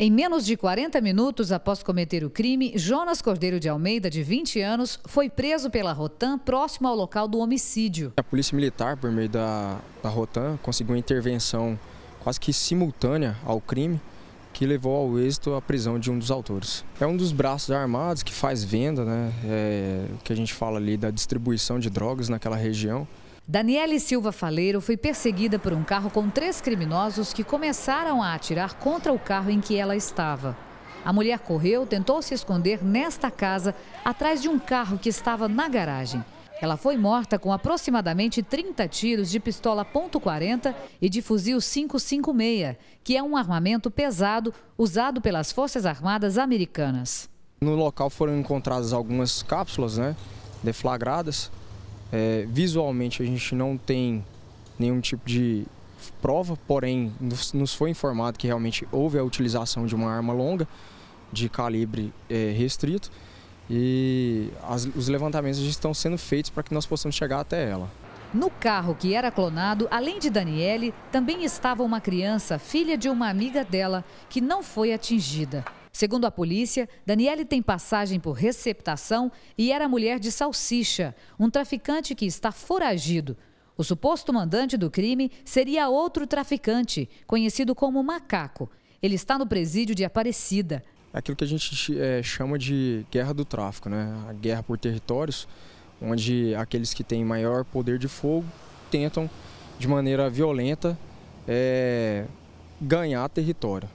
Em menos de 40 minutos após cometer o crime, Jonas Cordeiro de Almeida, de 20 anos, foi preso pela Rotan próximo ao local do homicídio. A Polícia Militar, por meio da, da Rotan, conseguiu uma intervenção quase que simultânea ao crime, que levou ao êxito a prisão de um dos autores. É um dos braços armados que faz venda, né? É, o que a gente fala ali da distribuição de drogas naquela região. Daniele Silva Faleiro foi perseguida por um carro com três criminosos que começaram a atirar contra o carro em que ela estava. A mulher correu, tentou se esconder nesta casa, atrás de um carro que estava na garagem. Ela foi morta com aproximadamente 30 tiros de pistola .40 e de fuzil 556, que é um armamento pesado usado pelas Forças Armadas americanas. No local foram encontradas algumas cápsulas, né, deflagradas, é, visualmente a gente não tem nenhum tipo de prova, porém nos, nos, foi informado que realmente houve a utilização de uma arma longa de calibre é, restrito e as, os levantamentos estão sendo feitos para que nós possamos chegar até ela. No carro que era clonado, além de Daniele, também estava uma criança, filha de uma amiga dela, que não foi atingida. Segundo a polícia, Daniele tem passagem por receptação e era mulher de Salsicha, um traficante que está foragido. O suposto mandante do crime seria outro traficante, conhecido como Macaco. Ele está no presídio de Aparecida. É aquilo que a gente é, chama de guerra do tráfico, né? A guerra por territórios, onde aqueles que têm maior poder de fogo tentam, de maneira violenta, é, ganhar território.